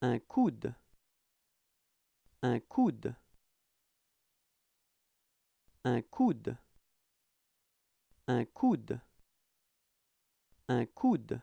un coude, un coude, un coude, un coude, un coude.